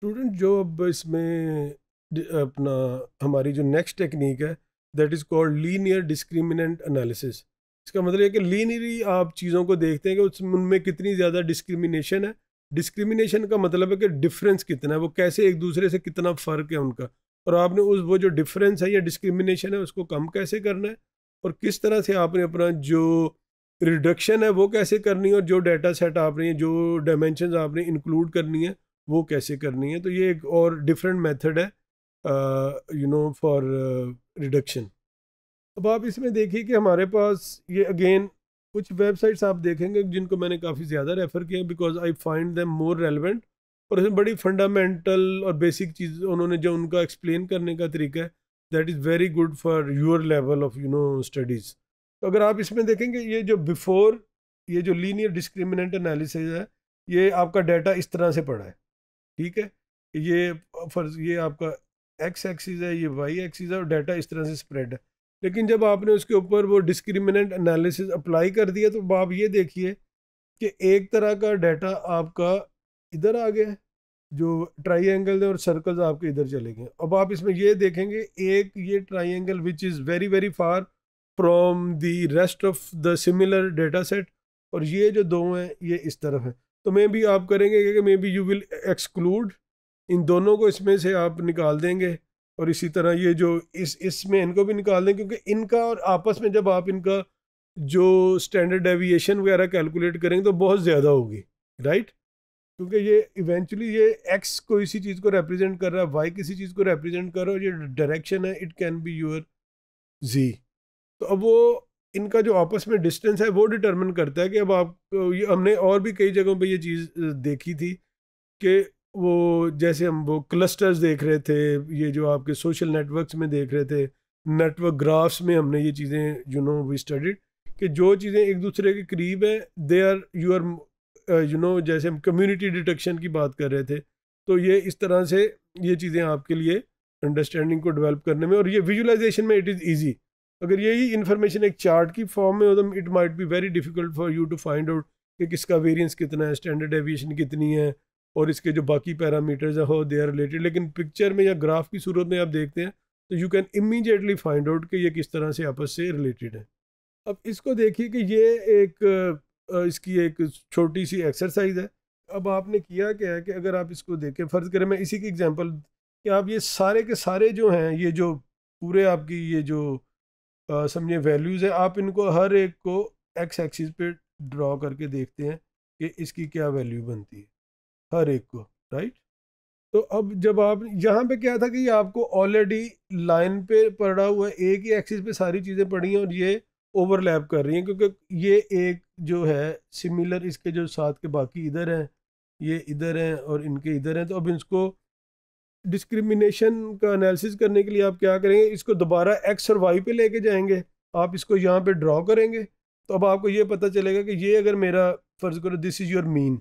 student जो अब इसमें अपना हमारी जो नेक्स्ट टेक्निक है that is called linear discriminant analysis इसका मतलब है कि लीनियरली आप चीज़ों को देखते हैं कि उसमें उनमें कितनी ज़्यादा डिस्क्रिमिनेशन है डिस्क्रिमिनेशन का मतलब है कि डिफरेंस कितना है वो कैसे एक दूसरे से कितना फ़र्क है उनका और आपने उस वो जो डिफरेंस है या डिस्क्रिमिनेशन है उसको कम कैसे करना है और किस तरह से आपने अपना जो रिडक्शन है वो कैसे करनी है और जो डाटा सेट आपने जो डायमेंशन आपने इंक्लूड करनी है वो कैसे करनी है तो ये एक और डिफरेंट मेथड है यू नो फॉर रिडक्शन अब आप इसमें देखिए कि हमारे पास ये अगेन कुछ वेबसाइट्स आप देखेंगे जिनको मैंने काफ़ी ज़्यादा रेफ़र किया because I find them more relevant और इसमें बड़ी फंडामेंटल और बेसिक चीज़ उन्होंने जो उनका एक्सप्लेन करने का तरीका है that is very good for your level of you know studies तो अगर आप इसमें देखेंगे ये जो बिफोर ये जो लीनियर डिस्क्रिमिनेंट एनालिसिस है ये आपका डाटा इस तरह से पड़ा है ठीक है ये फर्ज ये आपका एक्स एक्सिस है ये वाई एक्सिस है और डाटा इस तरह से स्प्रेड है लेकिन जब आपने उसके ऊपर वो डिस्क्रिमिनेंट एनालिसिस अप्लाई कर दिया तो आप ये देखिए कि एक तरह का डाटा आपका इधर आ गया है जो ट्राइंगल और सर्कल्स आपके इधर चले गए अब आप इसमें ये देखेंगे एक ये triangle which is very very far from the rest of the similar data set और ये जो दो हैं ये इस तरफ हैं तो मे बी आप करेंगे कि maybe you will exclude इन दोनों को इसमें से आप निकाल देंगे और इसी तरह ये जो इस इसमें इनको भी निकाल दें क्योंकि इनका और आपस में जब आप इनका जो स्टैंडर्ड डेविएशन वगैरह कैलकुलेट करेंगे तो बहुत ज़्यादा होगी राइट क्योंकि ये इवेंचुअली ये एक्स को इसी चीज़ को रिप्रेजेंट कर रहा है वाई किसी चीज़ को रिप्रेजेंट कर रहा है और ये डायरेक्शन है इट कैन बी योर जी तो अब वो इनका जो आपस में डिस्टेंस है वो डिटरमिन करता है कि अब आप ये हमने और भी कई जगहों पे ये चीज़ देखी थी कि वो जैसे हम वो क्लस्टर्स देख रहे थे ये जो आपके सोशल नेटवर्क्स में देख रहे थे नेटवर्क ग्राफ्स में हमने ये चीज़ें यू नो वी स्टडीड कि जो चीज़ें एक दूसरे के करीब है they are you are you know जैसे हम कम्युनिटी डिटेक्शन की बात कर रहे थे तो ये इस तरह से ये चीज़ें आपके लिए अंडरस्टैंडिंग को डेवलप करने में और ये विजुलाइजेशन में इट इज़ ईजी अगर यही इन्फॉर्मेशन एक चार्ट की फॉर्म में हो तो it might be very difficult for you to find out कि किसका वेरियंस कितना है स्टैंडर्ड एविएशन कितनी है और इसके जो बाकी पैरामीटर्स हैं हो दे आर रिलेटेड लेकिन पिक्चर में या ग्राफ की सूरत में आप देखते हैं तो you can immediately find out कि ये किस तरह से आपस से रिलेटेड है अब इसको देखिए कि ये एक इसकी एक छोटी सी एक्सरसाइज है अब आपने किया क्या है कि अगर आप इसको देखें फ़र्ज़ करें मैं इसी की एग्जांपल कि आप ये सारे के सारे जो हैं ये जो पूरे आपकी ये जो समझिए वैल्यूज़ है आप इनको हर एक को एक्स एक्सिस पे ड्रॉ करके देखते हैं कि इसकी क्या वैल्यू बनती है हर एक को राइट तो अब जब आप यहाँ पे क्या था कि आपको ऑलरेडी लाइन पे पड़ा हुआ है एक ही एक्सिस पे सारी चीज़ें पड़ी हैं और ये ओवरलैप कर रही हैं क्योंकि ये एक जो है सिमिलर इसके जो साथ के बाकी इधर हैं ये इधर हैं और इनके इधर हैं तो अब इसको डिस्क्रिमिनेशन का एनालिसिस करने के लिए आप क्या करेंगे इसको दोबारा एक्स और वाई पे लेके जाएंगे आप इसको यहाँ पे ड्रॉ करेंगे तो अब आपको ये पता चलेगा कि ये अगर मेरा फ़र्ज़ करो दिस इज़ योर मीन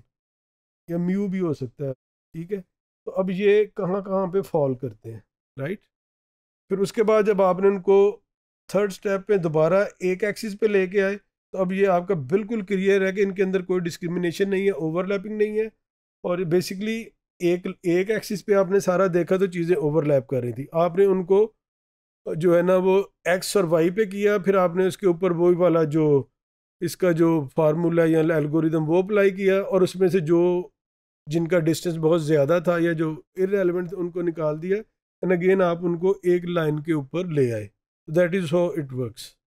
या म्यू भी हो सकता है ठीक है तो अब ये कहाँ कहाँ पे फॉल करते हैं राइट फिर उसके बाद जब आपने उनको थर्ड स्टेप में दोबारा एक एक्सिस पे लेके आए तो अब ये आपका बिल्कुल क्लियर है कि इनके अंदर कोई डिस्क्रिमिनेशन नहीं है ओवरलैपिंग नहीं है और बेसिकली एक एक एक्सिस पे आपने सारा देखा तो चीज़ें ओवरलैप कर रही थी आपने उनको जो है ना वो एक्स और वाई पे किया फिर आपने उसके ऊपर वो वाला जो इसका जो फार्मूला या एल्गोरिदम वो अप्लाई किया और उसमें से जो जिनका डिस्टेंस बहुत ज़्यादा था या जो इरेलीवेंट उनको निकाल दिया एंड अगेन आप उनको एक लाइन के ऊपर ले आए that is how it works